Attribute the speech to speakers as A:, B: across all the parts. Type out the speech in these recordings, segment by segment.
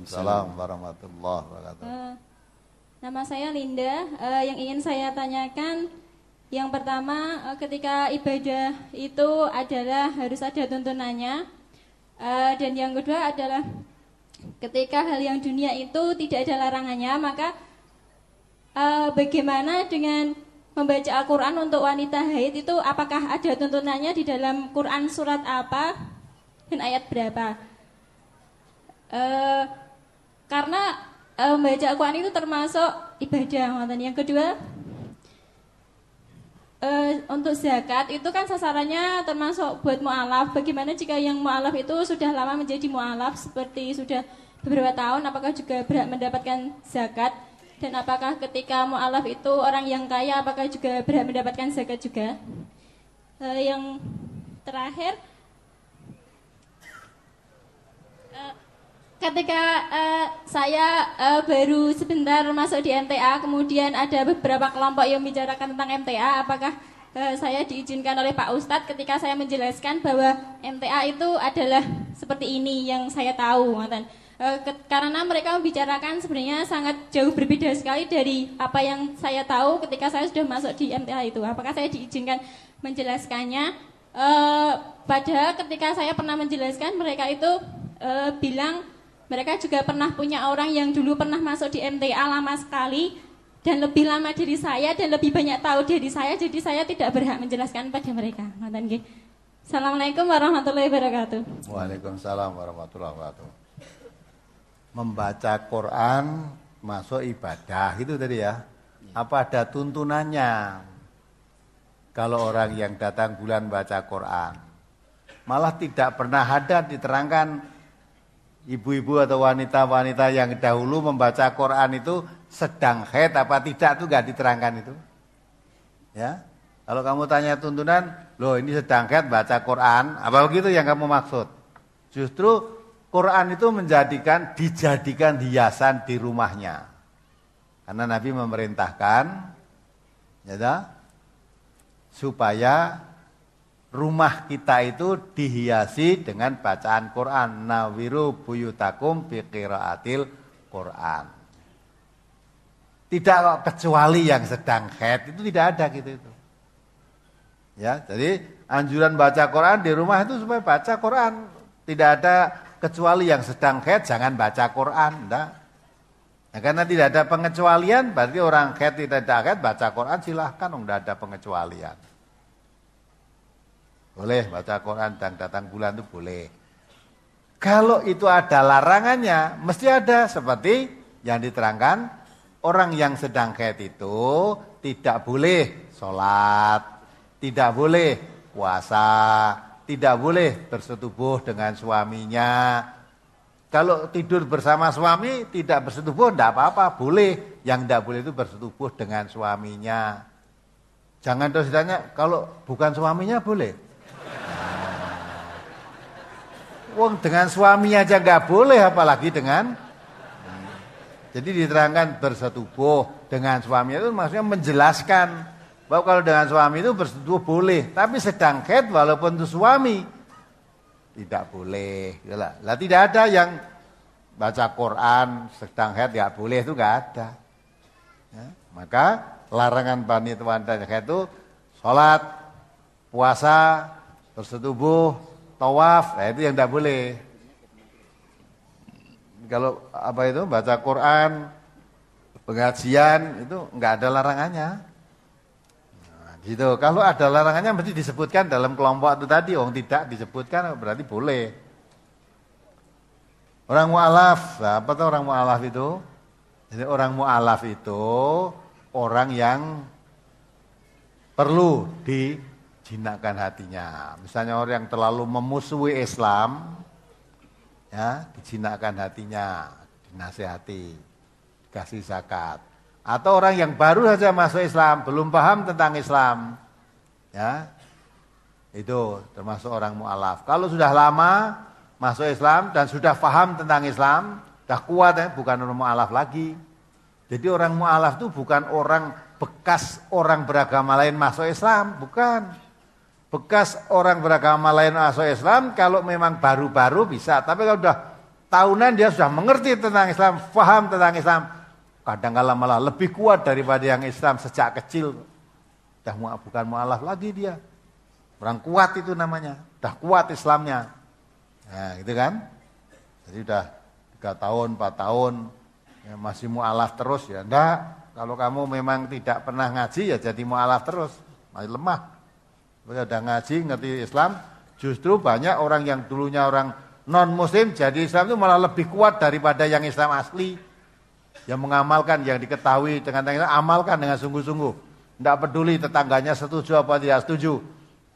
A: Waalaikumsalam warahmatullahi
B: wabarakatuh. Eh, nama saya Linda. Eh, yang ingin saya tanyakan, yang pertama eh, ketika ibadah itu adalah harus ada tuntunannya, dan yang kedua adalah ketika hal yang dunia itu tidak ada larangannya, maka bagaimana dengan membaca Al-Quran untuk wanita haid itu apakah ada tuntunannya di dalam Quran surat apa dan ayat berapa? Uh, karena membaca membaca Al-Quran itu termasuk ibadah. Yang kedua, uh, untuk zakat itu kan sasarannya termasuk buat mu'alaf. Bagaimana jika yang mu'alaf itu sudah lama menjadi mu'alaf seperti sudah beberapa tahun, apakah juga berhak mendapatkan zakat? Dan apakah ketika mu'alaf itu orang yang kaya, apakah juga berhak mendapatkan zakat juga? Uh, yang terakhir, e, ketika uh, saya uh, baru sebentar masuk di MTA, kemudian ada beberapa kelompok yang bicarakan tentang MTA, apakah uh, saya diizinkan oleh Pak Ustadz ketika saya menjelaskan bahwa MTA itu adalah seperti ini yang saya tahu, Uh, ke, karena mereka membicarakan sebenarnya sangat jauh berbeda sekali dari apa yang saya tahu ketika saya sudah masuk di MTA itu. Apakah saya diizinkan menjelaskannya? Uh, padahal ketika saya pernah menjelaskan mereka itu uh, bilang mereka juga pernah punya orang yang dulu pernah masuk di MTA lama sekali dan lebih lama dari saya dan lebih banyak tahu dari saya jadi saya tidak berhak menjelaskan pada mereka. Ngoten gih. Assalamualaikum warahmatullahi wabarakatuh.
A: Waalaikumsalam warahmatullahi wabarakatuh. Membaca Quran masuk ibadah itu tadi ya. Apa ada tuntunannya? Kalau orang yang datang bulan baca Quran malah tidak pernah ada diterangkan Ibu-ibu atau wanita-wanita yang dahulu membaca Quran itu sedang head apa tidak tuh nggak diterangkan itu. Ya. Kalau kamu tanya tuntunan, loh ini sedang head baca Quran, apa begitu yang kamu maksud? Justru Quran itu menjadikan dijadikan hiasan di rumahnya. Karena Nabi memerintahkan ya supaya rumah kita itu dihiasi dengan bacaan Quran. Nawiru buyutakum biqiraatil Quran. Tidak kecuali yang sedang head itu tidak ada gitu itu. Ya, jadi anjuran baca Quran di rumah itu supaya baca Quran. Tidak ada kecuali yang sedang head jangan baca Quran, enggak. Ya, karena tidak ada pengecualian, berarti orang head tidak ada head baca Quran silahkan, tidak ada pengecualian. Boleh baca Quran dan datang bulan itu boleh. Kalau itu ada larangannya, mesti ada seperti yang diterangkan orang yang sedang haid itu tidak boleh sholat, tidak boleh puasa, tidak boleh bersetubuh dengan suaminya. Kalau tidur bersama suami tidak bersetubuh tidak apa-apa, boleh. Yang tidak boleh itu bersetubuh dengan suaminya. Jangan terus ditanya, kalau bukan suaminya boleh. Wong dengan suami aja nggak boleh apalagi dengan jadi diterangkan bersetubuh dengan suami itu maksudnya menjelaskan bahwa kalau dengan suami itu bersetubuh boleh, tapi sedang head walaupun itu suami tidak boleh. Ya lah, Lah tidak ada yang baca Quran sedang head nggak boleh itu nggak ada. Ya, maka larangan wanita wanita itu sholat, puasa, bersetubuh, tawaf, nah itu yang tidak boleh. Kalau apa itu baca Quran, pengajian itu nggak ada larangannya. Nah, gitu. Kalau ada larangannya berarti disebutkan dalam kelompok itu tadi. Orang tidak disebutkan berarti boleh. Orang mualaf, nah, apa tuh orang mualaf itu? Jadi orang mualaf itu orang yang perlu di dijinakkan hatinya. Misalnya orang yang terlalu memusuhi Islam, ya dijinakkan hatinya, dinasehati, kasih zakat. Atau orang yang baru saja masuk Islam, belum paham tentang Islam, ya itu termasuk orang mu'alaf. Kalau sudah lama masuk Islam dan sudah paham tentang Islam, sudah kuat ya, bukan orang mu'alaf lagi. Jadi orang mu'alaf itu bukan orang bekas orang beragama lain masuk Islam, bukan bekas orang beragama lain masuk Islam kalau memang baru-baru bisa tapi kalau sudah tahunan dia sudah mengerti tentang Islam faham tentang Islam kadang kala malah lebih kuat daripada yang Islam sejak kecil dah bukan mualaf lagi dia orang kuat itu namanya dah kuat Islamnya nah gitu kan jadi sudah tiga tahun empat tahun ya masih mualaf terus ya enggak kalau kamu memang tidak pernah ngaji ya jadi mualaf terus masih lemah mereka udah ngaji, ngerti Islam, justru banyak orang yang dulunya orang non muslim jadi Islam itu malah lebih kuat daripada yang Islam asli. Yang mengamalkan, yang diketahui dengan tangan amalkan dengan sungguh-sungguh. Tidak peduli tetangganya setuju apa tidak setuju.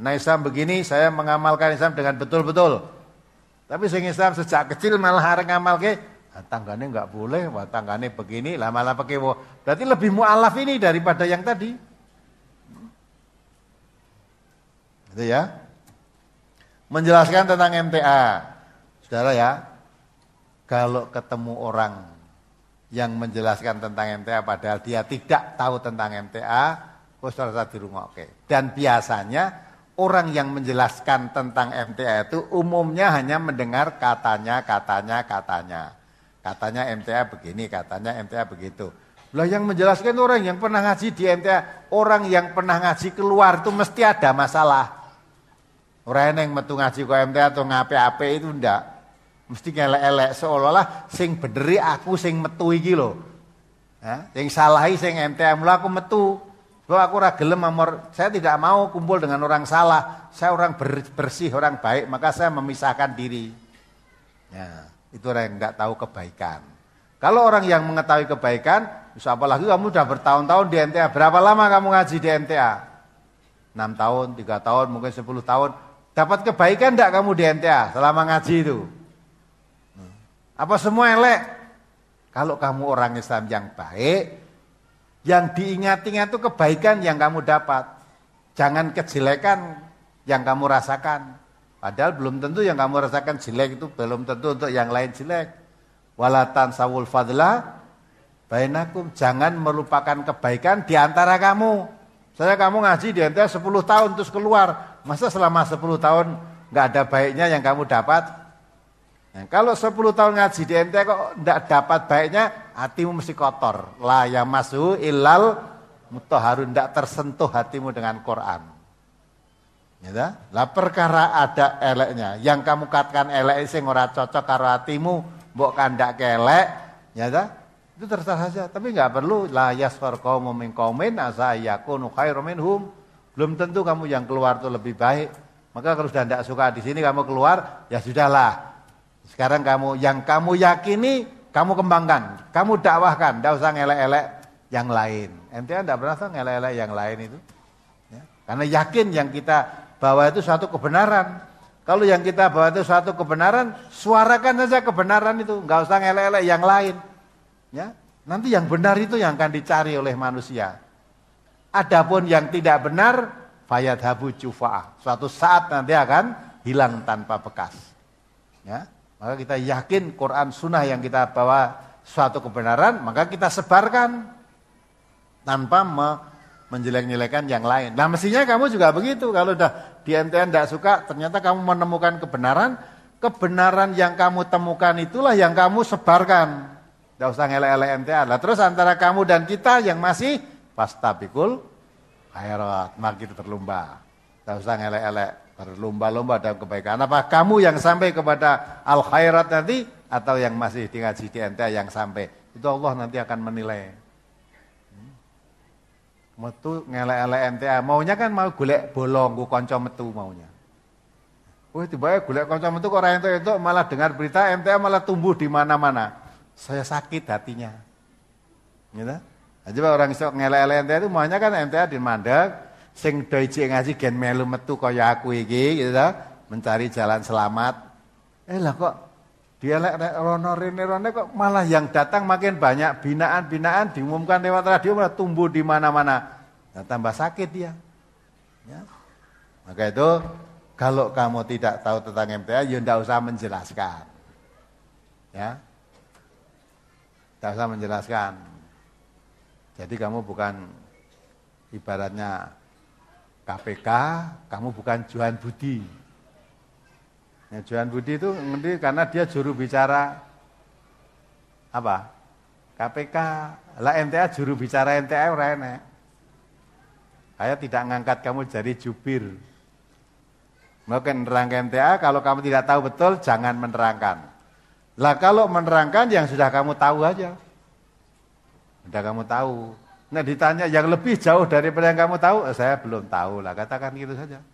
A: Nah Islam begini, saya mengamalkan Islam dengan betul-betul. Tapi sing Islam sejak kecil malah ngamal ke Nah, tanggane nggak boleh, wah tanggane begini, lama-lama pakai Berarti lebih mualaf ini daripada yang tadi. Itu ya. Menjelaskan tentang MTA. Saudara ya, kalau ketemu orang yang menjelaskan tentang MTA padahal dia tidak tahu tentang MTA, di rumah oke. Dan biasanya orang yang menjelaskan tentang MTA itu umumnya hanya mendengar katanya, katanya, katanya. Katanya MTA begini, katanya MTA begitu. Lah yang menjelaskan orang yang pernah ngaji di MTA, orang yang pernah ngaji keluar itu mesti ada masalah. Orang yang metu ngaji kok MT atau ngape-ape itu ndak. Mesti ngelek-elek seolah-olah sing benderi aku sing metu iki lho. Ya, yang salahi sing MT mula aku metu. Sebab aku ora gelem amor, saya tidak mau kumpul dengan orang salah. Saya orang bersih, orang baik, maka saya memisahkan diri. Ya, itu orang yang tidak tahu kebaikan. Kalau orang yang mengetahui kebaikan, bisa apalagi kamu sudah bertahun-tahun di MTA. Berapa lama kamu ngaji di MTA? 6 tahun, 3 tahun, mungkin 10 tahun. Dapat kebaikan enggak kamu di MTA selama ngaji itu? Apa semua elek? Kalau kamu orang Islam yang baik, yang diingat-ingat itu kebaikan yang kamu dapat. Jangan kejelekan yang kamu rasakan. Padahal belum tentu yang kamu rasakan jelek itu belum tentu untuk yang lain jelek. Walatan sawul fadla bainakum. Jangan melupakan kebaikan di antara kamu. Saya kamu ngaji di antara 10 tahun terus keluar Masa selama 10 tahun nggak ada baiknya yang kamu dapat? Nah, kalau 10 tahun ngaji di MT kok nggak dapat baiknya, hatimu mesti kotor. La ya masu ilal mutoharun, nggak tersentuh hatimu dengan Quran. Ya, lah perkara ada eleknya, yang kamu katakan elek sing ora cocok karo hatimu, mbok kandak kelek, ya itu terserah saja, tapi nggak perlu la yasfar qaumun min qaumin asa yakunu khairum minhum. Belum tentu kamu yang keluar itu lebih baik. Maka kalau sudah tidak suka di sini kamu keluar, ya sudahlah. Sekarang kamu yang kamu yakini, kamu kembangkan, kamu dakwahkan, tidak usah ngelek-elek yang lain. MTA tidak pernah ngelek-elek yang lain itu. Ya. Karena yakin yang kita bawa itu suatu kebenaran. Kalau yang kita bawa itu suatu kebenaran, suarakan saja kebenaran itu, nggak usah ngelek-elek yang lain. Ya, nanti yang benar itu yang akan dicari oleh manusia. Adapun yang tidak benar fayad habu cufa'ah. Suatu saat nanti akan hilang tanpa bekas. Ya. Maka kita yakin Quran sunnah yang kita bawa suatu kebenaran, maka kita sebarkan tanpa me menjelek-jelekan yang lain. Nah mestinya kamu juga begitu. Kalau udah di MTN tidak suka, ternyata kamu menemukan kebenaran, kebenaran yang kamu temukan itulah yang kamu sebarkan. Tidak usah ngelak-elak MTN. Lah terus antara kamu dan kita yang masih Pasta khairat, akhirat kita berlomba. tak usah ngelek-elek, berlomba-lomba dalam kebaikan. Apa kamu yang sampai kepada al khairat nanti atau yang masih di ngaji di NTA yang sampai? Itu Allah nanti akan menilai. Hmm? Metu ngelak elek NTA, ah, maunya kan mau golek bolong, gue konco metu maunya. Wih tiba-tiba golek konco metu kok orang itu malah dengar berita MTA malah tumbuh di mana-mana. Saya sakit hatinya. Gitu? Jadi orang iso ngelele elek itu maunya kan MTA di mandek, sing do ngaji gen melu metu kaya aku iki gitu ta, mencari jalan selamat. Eh lah kok dia lek rono rene rene kok malah yang datang makin banyak binaan-binaan diumumkan lewat radio malah tumbuh di mana-mana. Nah, tambah sakit dia. Ya. Maka itu kalau kamu tidak tahu tentang MTA ya tidak usah menjelaskan. Ya. Tidak usah menjelaskan jadi kamu bukan ibaratnya KPK, kamu bukan Johan Budi. Ya, Johan Budi itu ngerti karena dia juru bicara apa? KPK, lah MTA juru bicara MTA ora Saya tidak ngangkat kamu jadi jubir. Mungkin menerangkan MTA, kalau kamu tidak tahu betul, jangan menerangkan. Lah kalau menerangkan yang sudah kamu tahu aja. Udah kamu tahu. Nah ditanya yang lebih jauh daripada yang kamu tahu, eh, saya belum tahu lah. Katakan gitu saja.